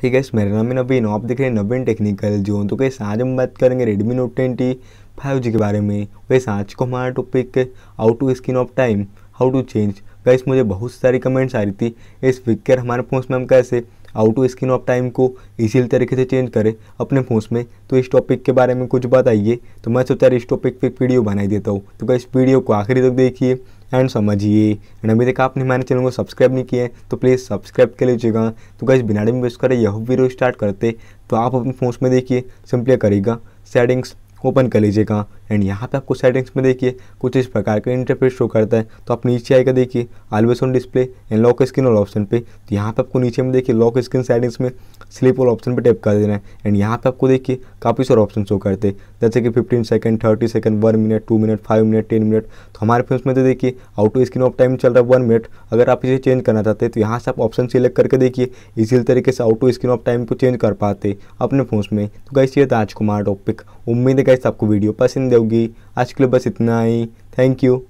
ठीक है मेरा नाम है नवीन आप देख रहे हैं नवीन टेक्निकल जो तो कैसे आज हम बात करेंगे Redmi Note twenty five G के बारे में वैसे आज को हमारा topic how to screen off time how to change guys मुझे बहुत सारी कमेंट्स आ रही थी इस विकर हमारे फोन में हम कैसे out to screen off time को इसी तरीके से चेंज करें अपने फोन में तो इस टॉपिक के बारे में कुछ बात आइए तो मैं सोचा इस टॉपिक पर वीडियो बनाई देता हूँ तो क्या इस वीडियो को आखिरी तक देखिए एंड समझिए एंड अभी तक आपने हमारे चैनल को सब्सक्राइब नहीं किया है तो प्लीज़ सब्सक्राइब कर लीजिएगा तो कैसे बिना टाइम वेस्ट करें यह वीडियो स्टार्ट करते तो आप अपने फ़ोन में देखिए सिंपली करिएगा सेटिंग्स ओपन कर लीजिएगा एंड यहाँ पे आपको सेटिंग्स में देखिए कुछ इस प्रकार का इंटरफेस शो करता है तो आप नीचे आएगा देखिए always on display and lock screen और ऑप्शन पे तो यहाँ पे आपको नीचे में देखिए लॉक स्क्रीन सेटिंग्स में स्लिप और ऑप्शन पे टैप कर देना है एंड यहाँ पे आपको देखिए काफ़ी सारे ऑप्शन शो करते हैं जैसे कि fifteen second thirty second one minute two minute five minute ten minute तो हमारे फोन में तो देखिए out of screen off time चल रहा है वन मिनट अगर आप इसे चेंज करना चाहते हैं तो यहाँ से आप ऑप्शन सिलेक्ट करके देखिए इसी तरीके से out of screen off time को चेंज कर पाते अपने फोन में तो कैसे ये आज कुमार टॉपिक उम्मीद है कैसे आपको वीडियो पसंद होगी आज के लिए बस इतना ही थैंक यू